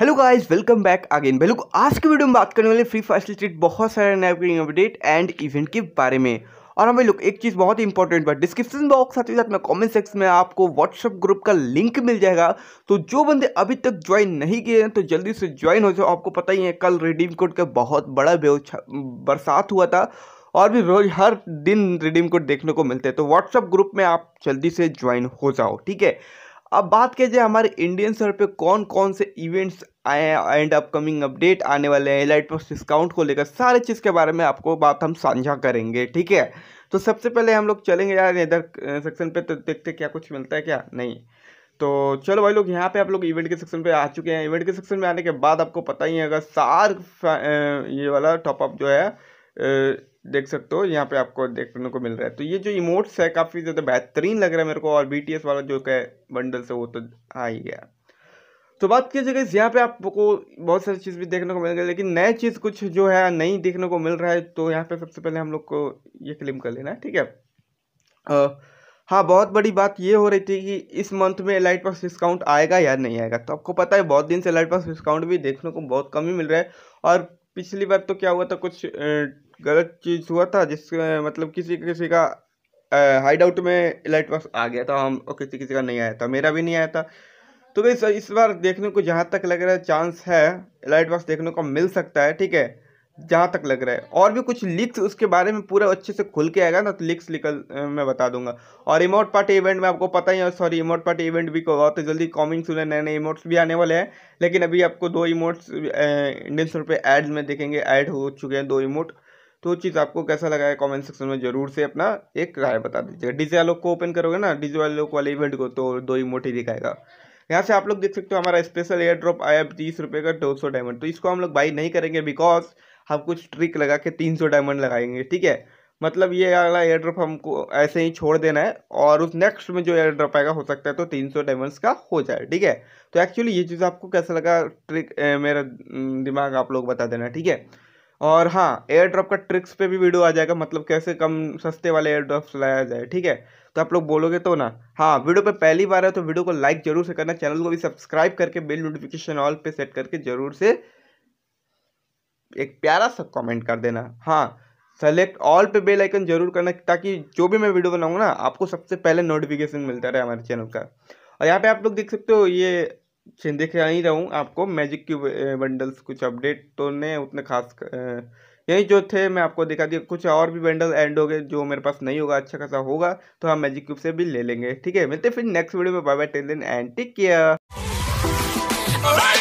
hello guys welcome back again भाई लोग आज के वीडियो में बात करने वाले फ्री फायर स्टेट बहुत सारे नए अपडेट एंड इवेंट के बारे में और हम हाँ लोग एक चीज़ बहुत ही इंपॉर्टेंट बात डिस्क्रिप्शन बॉक्स साथ ही साथ में कमेंट सेक्शन में आपको व्हाट्सअप ग्रुप का लिंक मिल जाएगा तो जो बंदे अभी तक ज्वाइन नहीं किए हैं तो जल्दी से ज्वाइन हो जाओ आपको पता ही है कल रिडीम कोड का बहुत बड़ा बरसात हुआ था और भी रोज हर दिन रिडीम कोड देखने को मिलते हैं तो व्हाट्सअप ग्रुप में आप जल्दी से ज्वाइन हो जाओ ठीक है अब बात कीजिए हमारे इंडियन सर पे कौन कौन से इवेंट्स आए हैं एंड अपकमिंग अपडेट आने वाले हैं लाइट बॉक्स डिस्काउंट को लेकर सारे चीज़ के बारे में आपको बात हम साझा करेंगे ठीक है तो सबसे पहले हम लोग चलेंगे यार इधर सेक्शन पे तो देखते क्या कुछ मिलता है क्या नहीं तो चलो भाई लोग यहाँ पे आप लोग इवेंट के सेक्शन पे आ चुके हैं इवेंट के सेक्शन में आने के बाद आपको पता ही है अगर सार ये वाला टॉपअप जो है देख सकते हो यहाँ पे आपको देखने को मिल रहा है तो ये जो इमोट्स है काफ़ी ज़्यादा बेहतरीन लग रहा है मेरे को और बी वाला जो क्या बंडल से वो तो आ ही गया तो बात की जगह यहाँ पे आपको बहुत सारी चीज़ भी देखने को मिल गई लेकिन नए चीज़ कुछ जो है नई देखने को मिल रहा है तो यहाँ पे सबसे पहले हम लोग को ये क्लेम कर लेना है ठीक है हाँ बहुत बड़ी बात ये हो रही थी कि इस मंथ में लाइट पास डिस्काउंट आएगा या नहीं आएगा तो आपको पता है बहुत दिन से लाइट पास डिस्काउंट भी देखने को बहुत कम ही मिल रहा है और पिछली बार तो क्या हुआ था कुछ गलत चीज़ हुआ था जिसमें मतलब किसी किसी का हाइड आउट में इलाइट बॉक्स आ गया था हम और किसी किसी का नहीं आया था मेरा भी नहीं आया था तो भाई इस बार देखने को जहाँ तक लग रहा है चांस है इलाइट बॉक्स देखने को मिल सकता है ठीक है जहाँ तक लग रहा है और भी कुछ लिक्स उसके बारे में पूरा अच्छे से खुल के आएगा ना तो लिक्स निकल मैं बता दूंगा और रिमोट पार्टी इवेंट में आपको पता ही है सॉरी रिमोट पार्टी इवेंट भी बहुत तो जल्दी कॉमिंग सुने नए नए इमोट्स भी आने वाले हैं लेकिन अभी आपको दो इमोट्स इंडियन सौ रुपये में देखेंगे ऐड हो चुके हैं दो इमोट तो चीज़ आपको कैसा लगा है कमेंट सेक्शन में जरूर से अपना एक राय बता दीजिएगा डीजे आलोक को ओपन करोगे ना डीजे आलोक वाले इवेंट को तो दो ही मोटी दिखाएगा यहाँ से आप लोग देख सकते हो हमारा स्पेशल एयर ड्रॉप आया तीस रुपये का दो सौ डायमंड तो इसको हम लोग बाई नहीं करेंगे बिकॉज हम कुछ ट्रिक लगा के तीन सौ डायमंड लगाएंगे ठीक है मतलब ये अगला एयर ड्रॉप हमको ऐसे ही छोड़ देना है और उस नेक्स्ट में जो एयर ड्रॉप आएगा हो सकता है तो तीन सौ डायमंड का हो जाए ठीक है तो एक्चुअली ये चीज़ आपको कैसा लगा ट्रिक मेरा दिमाग आप लोग बता देना ठीक है और हाँ एयर ड्रॉप का ट्रिक्स पे भी वीडियो आ जाएगा मतलब कैसे कम सस्ते वाले एयर ड्रॉप्स लाया जाए ठीक है तो आप लोग बोलोगे तो ना हाँ वीडियो पे पहली बार है तो वीडियो को लाइक जरूर से करना चैनल को भी सब्सक्राइब करके बिल नोटिफिकेशन ऑल पे सेट करके जरूर से एक प्यारा सा कॉमेंट कर देना हाँ सेलेक्ट ऑल पे बेल आइकन जरूर करना ताकि जो भी मैं वीडियो बनाऊंगा ना आपको सबसे पहले नोटिफिकेशन मिलता रहे हमारे चैनल का और यहाँ पे आप लोग देख सकते हो ये आ ही रहा हूँ आपको मैजिक क्यूब बंडल्स कुछ अपडेट तो नहीं उतने खास यही जो थे मैं आपको दिखा दिया कुछ और भी बंडल एंड हो गए जो मेरे पास नहीं होगा अच्छा खासा होगा तो हम मैजिक क्यूब से भी ले लेंगे ठीक है मिलते फिर नेक्स्ट वीडियो में bye bye then and take care